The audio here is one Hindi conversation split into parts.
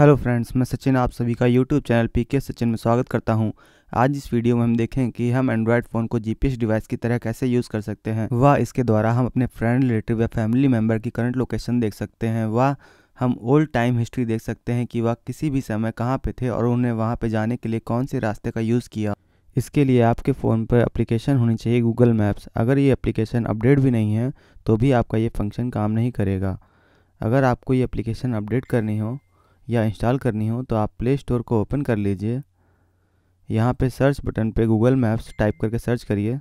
हेलो फ्रेंड्स मैं सचिन आप सभी का यूट्यूब चैनल पी के सचिन में स्वागत करता हूं आज इस वीडियो में हम देखें कि हम एंड्रॉयड फ़ोन को जीपीएस डिवाइस की तरह कैसे यूज़ कर सकते हैं वह इसके द्वारा हम अपने फ्रेंड रिलेटिव या फैमिली मेम्बर की करंट लोकेशन देख सकते हैं वह हम ओल्ड टाइम हिस्ट्री देख सकते हैं कि वह किसी भी समय कहाँ पर थे और उन्हें वहाँ पर जाने के लिए कौन से रास्ते का यूज़ किया इसके लिए आपके फ़ोन पर अप्लीकेशन होनी चाहिए गूगल मैप्स अगर ये अप्लीकेशन अपडेट भी नहीं है तो भी आपका ये फंक्शन काम नहीं करेगा अगर आपको ये अप्लीकेशन अपडेट करनी हो या इंस्टॉल करनी हो तो आप प्ले स्टोर को ओपन कर लीजिए यहाँ पे सर्च बटन पे गूगल मैप्स टाइप करके सर्च करिए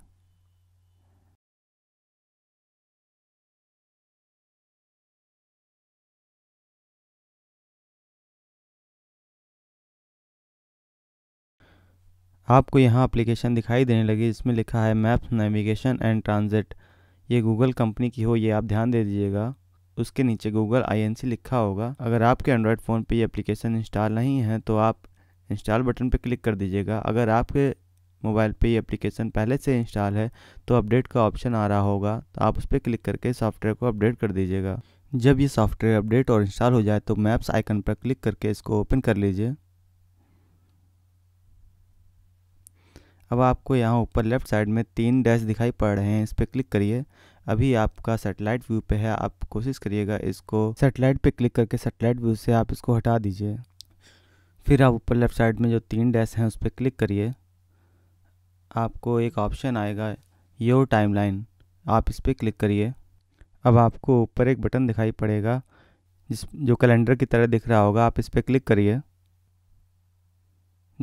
आपको यहाँ एप्लीकेशन दिखाई देने लगी इसमें लिखा है मैप्स नेविगेशन एंड ट्रांजिट ये गूगल कंपनी की हो ये आप ध्यान दे दीजिएगा उसके नीचे गूगल आई लिखा होगा अगर आपके एंड्रॉयड फ़ोन पर ये अप्लीकेशन इंस्टॉल नहीं है तो आप इंस्टॉल बटन पर क्लिक कर दीजिएगा अगर आपके मोबाइल पे ये एप्लीकेशन पहले से इंस्टॉल है तो अपडेट का ऑप्शन आ रहा होगा तो आप उस पर क्लिक करके सॉफ्टवेयर को अपडेट कर दीजिएगा जब ये सॉफ्टवेयर अपडेट और इंस्टॉल हो जाए तो मैप्स आइकन पर क्लिक करके इसको ओपन कर लीजिए अब आपको यहाँ ऊपर लेफ्ट साइड में तीन डैश दिखाई पड़ रहे हैं इस पर क्लिक करिए अभी आपका सेटेलाइट व्यू पे है आप कोशिश करिएगा इसको सेटेलाइट पे क्लिक करके सेटेलाइट व्यू से आप इसको हटा दीजिए फिर आप ऊपर लेफ्ट साइड में जो तीन डैश हैं उस पर क्लिक करिए आपको एक ऑप्शन आएगा योर टाइमलाइन आप इस पर क्लिक करिए अब आपको ऊपर एक बटन दिखाई पड़ेगा जिस जो कैलेंडर की तरह दिख रहा होगा आप इस पर क्लिक करिए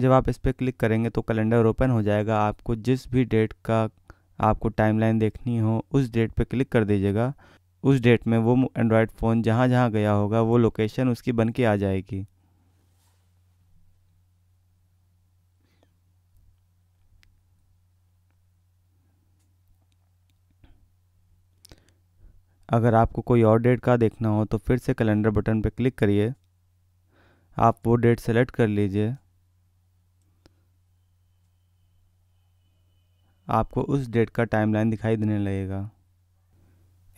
जब आप इस पर क्लिक करेंगे तो कैलेंडर ओपन हो जाएगा आपको जिस भी डेट का आपको टाइमलाइन देखनी हो उस डेट पे क्लिक कर दीजिएगा उस डेट में वो एंड्रॉयड फ़ोन जहाँ जहाँ गया होगा वो लोकेशन उसकी बन के आ जाएगी अगर आपको कोई और डेट का देखना हो तो फिर से कैलेंडर बटन पर क्लिक करिए आप वो डेट सेलेक्ट कर लीजिए आपको उस डेट का टाइमलाइन दिखाई देने लगेगा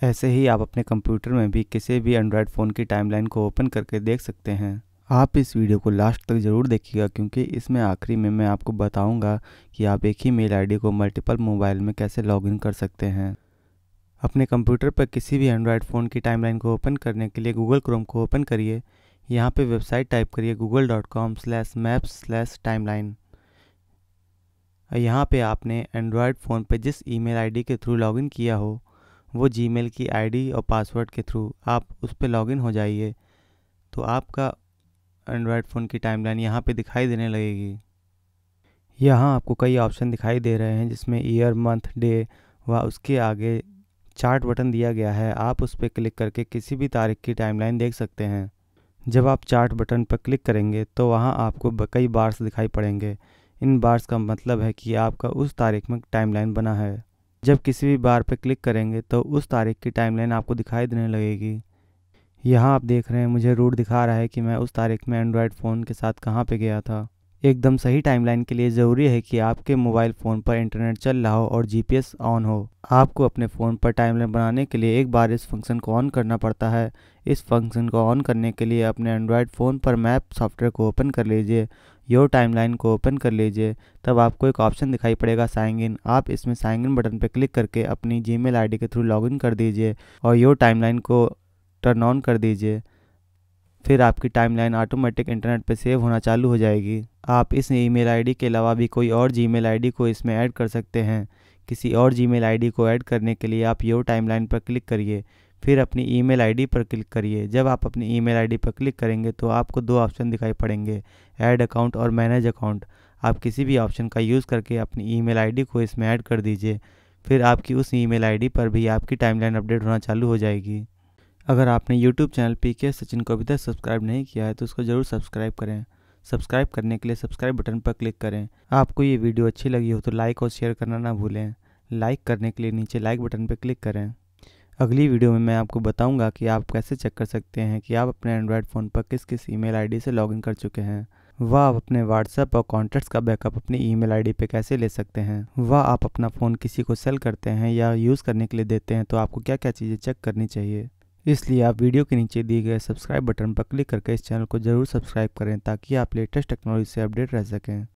ऐसे ही आप अपने कंप्यूटर में भी किसी भी एंड्रॉयड फ़ोन की टाइमलाइन को ओपन करके देख सकते हैं आप इस वीडियो को लास्ट तक ज़रूर देखिएगा क्योंकि इसमें आखिरी में मैं आपको बताऊंगा कि आप एक ही मेल आईडी को मल्टीपल मोबाइल में कैसे लॉगिन कर सकते हैं अपने कंप्यूटर पर किसी भी एंड्रॉयड फ़ोन की टाइमलाइन को ओपन करने के लिए गूगल क्रोम को ओपन करिए यहाँ पे वेबसाइट टाइप करिए Google dot com slash maps slash timeline यहाँ पे आपने एंड्रॉयड फ़ोन पे जिस ईमेल आईडी के थ्रू लॉगिन किया हो वो जीमेल की आईडी और पासवर्ड के थ्रू आप उस पर लॉगिन हो जाइए तो आपका एंड्रॉयड फ़ोन की टाइमलाइन यहाँ पे दिखाई देने लगेगी यहाँ आपको कई ऑप्शन दिखाई दे रहे हैं जिसमें ईयर मंथ डे व उसके आगे चार्ट बटन दिया गया है आप उस पर क्लिक करके किसी भी तारीख की टाइमलाइन देख सकते हैं जब आप चार्ट बटन पर क्लिक करेंगे तो वहाँ आपको कई बार्स दिखाई पड़ेंगे इन बार्स का मतलब है कि आपका उस तारीख में टाइमलाइन बना है जब किसी भी बार पर क्लिक करेंगे तो उस तारीख की टाइमलाइन आपको दिखाई देने लगेगी यहाँ आप देख रहे हैं मुझे रूट दिखा रहा है कि मैं उस तारीख में एंड्रॉयड फ़ोन के साथ कहाँ पे गया था एकदम सही टाइमलाइन के लिए ज़रूरी है कि आपके मोबाइल फ़ोन पर इंटरनेट चल रहा हो और जीपीएस ऑन हो आपको अपने फ़ोन पर टाइमलाइन बनाने के लिए एक बार इस फंक्शन को ऑन करना पड़ता है इस फंक्शन को ऑन करने के लिए अपने एंड्रॉयड फ़ोन पर मैप सॉफ्टवेयर को ओपन कर लीजिए योर टाइमलाइन को ओपन कर लीजिए तब आपको एक ऑप्शन दिखाई पड़ेगा साइंग इन आप इसमें साइंग इन बटन पर क्लिक करके अपनी जी मेल के थ्रू लॉगिन कर दीजिए और योर टाइम को टर्न ऑन कर दीजिए फिर आपकी टाइमलाइन ऑटोमेटिक इंटरनेट पर सेव होना चालू हो जाएगी आप इस ईमेल आईडी के अलावा भी कोई और जीमेल आईडी को इसमें ऐड कर सकते हैं किसी और जीमेल आईडी को ऐड करने के लिए आप योर टाइमलाइन पर क्लिक करिए फिर अपनी ईमेल आईडी पर क्लिक करिए जब आप अपनी ईमेल आईडी पर क्लिक करेंगे तो आपको दो ऑप्शन दिखाई पड़ेंगे ऐड अकाउंट और मैनेज अकाउंट आप किसी भी ऑप्शन का यूज़ करके अपनी ई मेल को इसमें ऐड कर दीजिए फिर आपकी उस ई मेल पर भी आपकी टाइमलाइन अपडेट होना चालू हो जाएगी अगर आपने यूट्यूब चैनल पी के सचिन को अभी तक सब्सक्राइब नहीं किया है तो उसको ज़रूर सब्सक्राइब करें सब्सक्राइब करने के लिए सब्सक्राइब बटन पर क्लिक करें आपको ये वीडियो अच्छी लगी हो तो लाइक और शेयर करना ना भूलें लाइक करने के लिए नीचे लाइक बटन पर क्लिक करें अगली वीडियो में मैं आपको बताऊंगा कि आप कैसे चेक कर सकते हैं कि आप अपने एंड्रॉयड फ़ोन पर किस किस ईमेल आईडी से लॉगिन कर चुके हैं वह आप अपने व्हाट्सएप और कॉन्टैक्ट्स का बैकअप अपनी ईमेल आईडी पर कैसे ले सकते हैं वह आप अपना फ़ोन किसी को सेल करते हैं या यूज़ करने के लिए देते हैं तो आपको क्या क्या चीज़ें चेक करनी चाहिए इसलिए आप वीडियो के नीचे दिए गए सब्सक्राइब बटन पर क्लिक करके इस चैनल को जरूर सब्सक्राइब करें ताकि आप लेटेस्ट टेक्नोलॉजी से अपडेट रह सकें